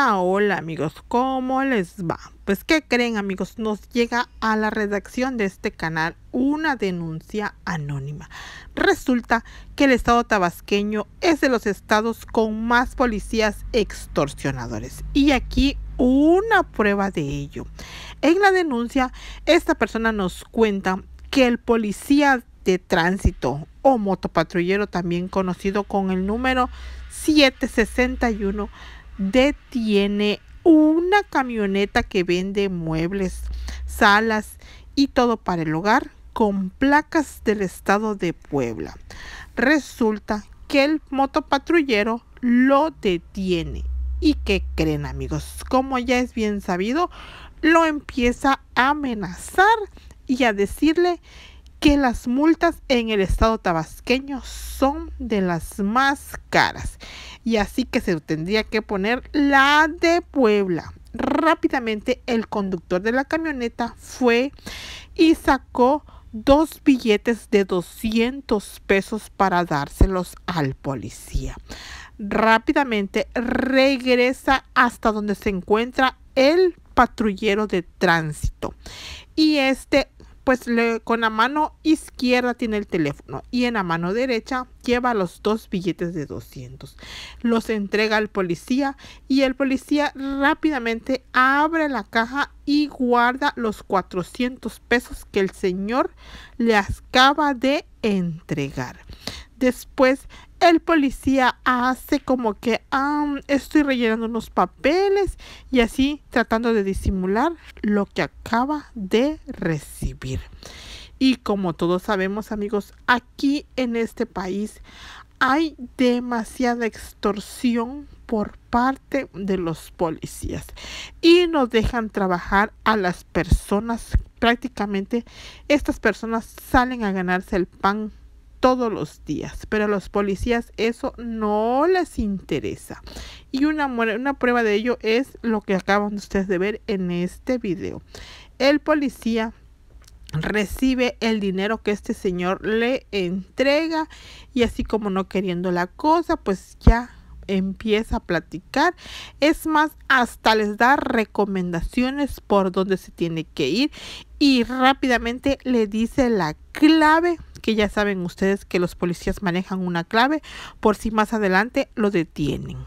Hola, amigos, ¿cómo les va? Pues ¿qué creen amigos? Nos llega a la redacción de este canal una denuncia anónima. Resulta que el estado tabasqueño es de los estados con más policías extorsionadores. Y aquí una prueba de ello. En la denuncia, esta persona nos cuenta que el policía de tránsito o motopatrullero, también conocido con el número 761, detiene una camioneta que vende muebles, salas y todo para el hogar con placas del estado de Puebla. Resulta que el motopatrullero lo detiene. ¿Y qué creen amigos? Como ya es bien sabido, lo empieza a amenazar y a decirle que las multas en el estado tabasqueño son de las más caras y así que se tendría que poner la de Puebla. Rápidamente el conductor de la camioneta fue y sacó dos billetes de 200 pesos para dárselos al policía. Rápidamente regresa hasta donde se encuentra el patrullero de tránsito y este pues con la mano izquierda tiene el teléfono y en la mano derecha lleva los dos billetes de 200. Los entrega al policía y el policía rápidamente abre la caja y guarda los 400 pesos que el señor le acaba de entregar. Después el policía hace como que ah, estoy rellenando unos papeles y así tratando de disimular lo que acaba de recibir. Y como todos sabemos amigos, aquí en este país hay demasiada extorsión por parte de los policías y nos dejan trabajar a las personas prácticamente estas personas salen a ganarse el pan todos los días, pero a los policías eso no les interesa. Y una, prueba de ello es lo que acaban ustedes de ver en este video. El policía recibe el dinero que este señor le entrega y así como no queriendo la cosa, pues ya empieza a platicar. Es más, hasta les da recomendaciones por dónde se tiene que ir y rápidamente le dice la clave que ya saben ustedes que los policías manejan una clave por si más adelante lo detienen.